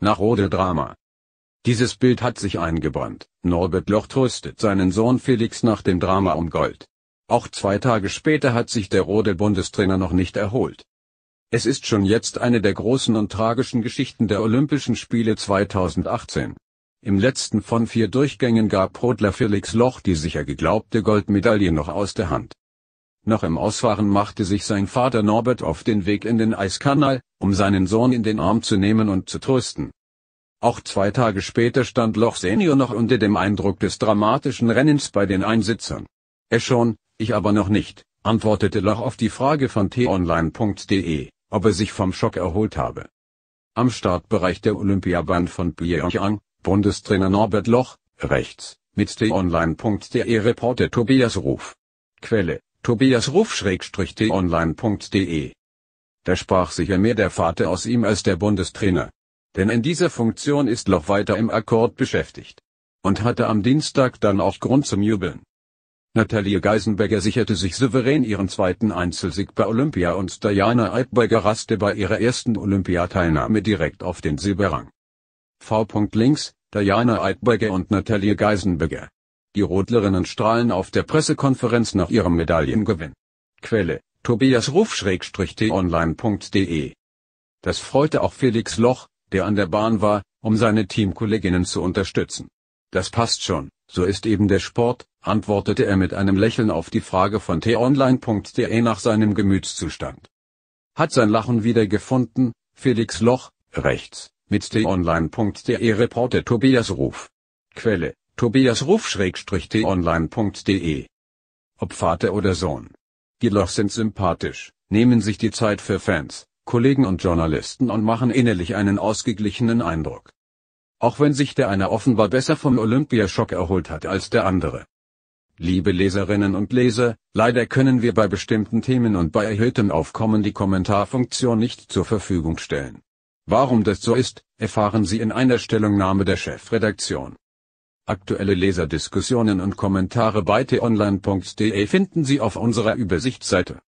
nach Narode Drama. Dieses Bild hat sich eingebrannt. Norbert Loch tröstet seinen Sohn Felix nach dem Drama um Gold. Auch zwei Tage später hat sich der rodel Bundestrainer noch nicht erholt. Es ist schon jetzt eine der großen und tragischen Geschichten der Olympischen Spiele 2018. Im letzten von vier Durchgängen gab Rodler Felix Loch die sicher geglaubte Goldmedaille noch aus der Hand. Noch im Ausfahren machte sich sein Vater Norbert auf den Weg in den Eiskanal, um seinen Sohn in den Arm zu nehmen und zu trösten. Auch zwei Tage später stand Loch Senior noch unter dem Eindruck des dramatischen Rennens bei den Einsitzern. Er schon, ich aber noch nicht, antwortete Loch auf die Frage von t-online.de, ob er sich vom Schock erholt habe. Am Startbereich der Olympiabahn von Pyeongchang, Bundestrainer Norbert Loch, rechts, mit t-online.de Reporter Tobias Ruf. Quelle, Tobias Ruf-t-online.de da sprach sicher mehr der Vater aus ihm als der Bundestrainer. Denn in dieser Funktion ist Loch weiter im Akkord beschäftigt. Und hatte am Dienstag dann auch Grund zum Jubeln. Nathalie Geisenberger sicherte sich souverän ihren zweiten Einzelsieg bei Olympia und Diana Eidberger raste bei ihrer ersten Olympiateilnahme direkt auf den Silberrang. V. Links, Diana Eidberger und Nathalie Geisenberger. Die Rotlerinnen strahlen auf der Pressekonferenz nach ihrem Medaillengewinn. Quelle tobiasruf-t-online.de. Das freute auch Felix Loch, der an der Bahn war, um seine Teamkolleginnen zu unterstützen. Das passt schon, so ist eben der Sport, antwortete er mit einem Lächeln auf die Frage von t-online.de nach seinem Gemütszustand. Hat sein Lachen wieder gefunden, Felix Loch, rechts, mit t-online.de Reporter Tobias Ruf. Quelle, Tobias Ruf-t-online.de. Ob Vater oder Sohn. Jedoch sind sympathisch, nehmen sich die Zeit für Fans, Kollegen und Journalisten und machen innerlich einen ausgeglichenen Eindruck. Auch wenn sich der eine offenbar besser vom Olympiaschock erholt hat als der andere. Liebe Leserinnen und Leser, leider können wir bei bestimmten Themen und bei erhöhtem Aufkommen die Kommentarfunktion nicht zur Verfügung stellen. Warum das so ist, erfahren Sie in einer Stellungnahme der Chefredaktion. Aktuelle Leserdiskussionen und Kommentare bei t-online.de finden Sie auf unserer Übersichtsseite